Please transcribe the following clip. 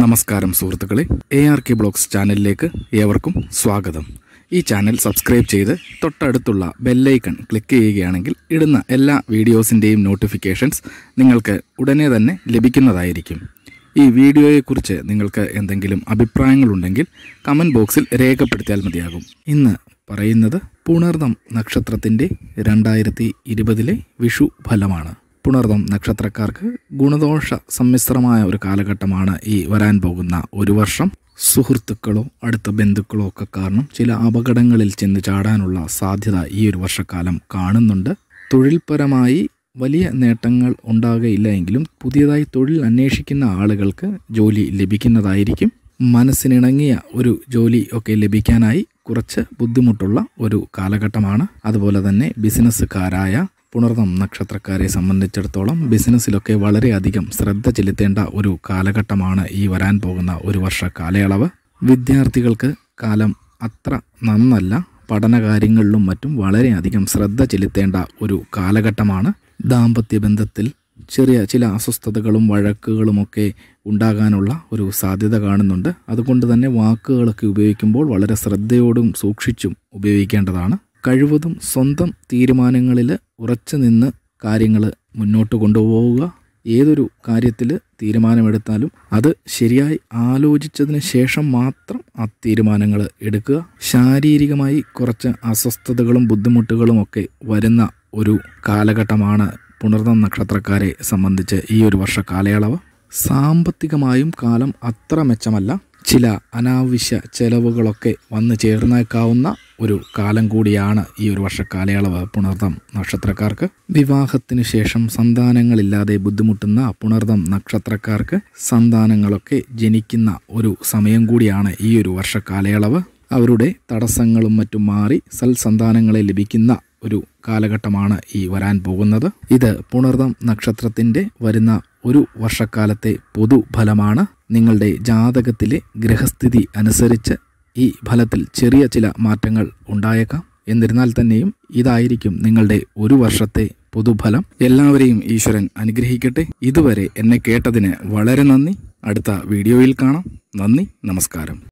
നമസ്കാരം സുഹൃത്തുക്കളെ A R K blogs ചാനലിലേക്ക് ഏവർക്കും സ്വാഗതം ഈ ചാനൽ സബ്സ്ക്രൈബ് ചെയ്ത് തൊട്ടടുത്തുള്ള ബെല്ലൈക്കൺ ക്ലിക്ക് ചെയ്യുകയാണെങ്കിൽ ഇടുന്ന എല്ലാ വീഡിയോസിൻ്റെയും നോട്ടിഫിക്കേഷൻസ് നിങ്ങൾക്ക് ഉടനെ തന്നെ ലഭിക്കുന്നതായിരിക്കും ഈ വീഡിയോയെക്കുറിച്ച് നിങ്ങൾക്ക് എന്തെങ്കിലും അഭിപ്രായങ്ങളുണ്ടെങ്കിൽ കമൻറ്റ് ബോക്സിൽ രേഖപ്പെടുത്തിയാൽ മതിയാകും ഇന്ന് പറയുന്നത് പുണർന്നം നക്ഷത്രത്തിൻ്റെ രണ്ടായിരത്തി ഇരുപതിലെ വിഷു ഫലമാണ് പുണർതം നക്ഷത്രക്കാർക്ക് ഗുണദോഷ സമ്മിശ്രമായ ഒരു കാലഘട്ടമാണ് ഈ വരാൻ പോകുന്ന ഒരു വർഷം സുഹൃത്തുക്കളോ അടുത്ത ബന്ധുക്കളോ ഒക്കെ കാരണം ചില അപകടങ്ങളിൽ ചെന്ന് ചാടാനുള്ള സാധ്യത ഈ ഒരു വർഷക്കാലം കാണുന്നുണ്ട് തൊഴിൽപരമായി വലിയ നേട്ടങ്ങൾ ഉണ്ടാകുകയില്ല എങ്കിലും പുതിയതായി തൊഴിൽ അന്വേഷിക്കുന്ന ആളുകൾക്ക് ജോലി ലഭിക്കുന്നതായിരിക്കും മനസ്സിനിണങ്ങിയ ഒരു ജോലി ഒക്കെ ലഭിക്കാനായി കുറച്ച് ബുദ്ധിമുട്ടുള്ള ഒരു കാലഘട്ടമാണ് അതുപോലെ തന്നെ ബിസിനസ്സുകാരായ പുണർന്നം നക്ഷത്രക്കാരെ സംബന്ധിച്ചിടത്തോളം ബിസിനസ്സിലൊക്കെ വളരെയധികം ശ്രദ്ധ ചെലുത്തേണ്ട ഒരു കാലഘട്ടമാണ് ഈ വരാൻ പോകുന്ന ഒരു വർഷ കാലയളവ് വിദ്യാർത്ഥികൾക്ക് കാലം അത്ര നന്നല്ല പഠനകാര്യങ്ങളിലും മറ്റും വളരെയധികം ശ്രദ്ധ ചെലുത്തേണ്ട ഒരു കാലഘട്ടമാണ് ദാമ്പത്യ ബന്ധത്തിൽ ചെറിയ ചില അസ്വസ്ഥതകളും വഴക്കുകളുമൊക്കെ ഉണ്ടാകാനുള്ള ഒരു സാധ്യത കാണുന്നുണ്ട് അതുകൊണ്ട് തന്നെ വാക്കുകളൊക്കെ ഉപയോഗിക്കുമ്പോൾ വളരെ ശ്രദ്ധയോടും സൂക്ഷിച്ചും ഉപയോഗിക്കേണ്ടതാണ് കഴിവതും സ്വന്തം തീരുമാനങ്ങളിൽ ഉറച്ചു നിന്ന് കാര്യങ്ങൾ മുന്നോട്ട് കൊണ്ടുപോവുക ഏതൊരു കാര്യത്തിൽ തീരുമാനമെടുത്താലും അത് ശരിയായി ആലോചിച്ചതിന് ശേഷം മാത്രം ആ തീരുമാനങ്ങൾ എടുക്കുക ശാരീരികമായി കുറച്ച് അസ്വസ്ഥതകളും ബുദ്ധിമുട്ടുകളും ഒക്കെ വരുന്ന ഒരു കാലഘട്ടമാണ് പുണർന്ന നക്ഷത്രക്കാരെ സംബന്ധിച്ച് ഈ ഒരു വർഷ കാലയളവ് സാമ്പത്തികമായും കാലം അത്ര മെച്ചമല്ല ചില അനാവശ്യ ചെലവുകളൊക്കെ വന്നു ചേർന്നേക്കാവുന്ന ഒരു കാലം കൂടിയാണ് ഈ ഒരു വർഷക്കാലയളവ് പുണർതം നക്ഷത്രക്കാർക്ക് വിവാഹത്തിന് ശേഷം സന്താനങ്ങളില്ലാതെ ബുദ്ധിമുട്ടുന്ന പുണർതം നക്ഷത്രക്കാർക്ക് സന്താനങ്ങളൊക്കെ ജനിക്കുന്ന ഒരു സമയം കൂടിയാണ് ഈ ഒരു വർഷക്കാലയളവ് അവരുടെ തടസ്സങ്ങളും മറ്റും മാറി സൽസന്താനങ്ങളെ ലഭിക്കുന്ന ഒരു കാലഘട്ടമാണ് ഈ വരാൻ പോകുന്നത് ഇത് പുണർദം നക്ഷത്രത്തിൻ്റെ വരുന്ന ഒരു വർഷക്കാലത്തെ പൊതുഫലമാണ് നിങ്ങളുടെ ജാതകത്തിലെ ഗ്രഹസ്ഥിതി അനുസരിച്ച് ഈ ഫലത്തിൽ ചെറിയ ചില മാറ്റങ്ങൾ ഉണ്ടായേക്കാം എന്നിരുന്നാൽ തന്നെയും ഇതായിരിക്കും നിങ്ങളുടെ ഒരു വർഷത്തെ പൊതുഫലം എല്ലാവരെയും ഈശ്വരൻ അനുഗ്രഹിക്കട്ടെ ഇതുവരെ എന്നെ കേട്ടതിന് വളരെ നന്ദി അടുത്ത വീഡിയോയിൽ കാണാം നന്ദി നമസ്കാരം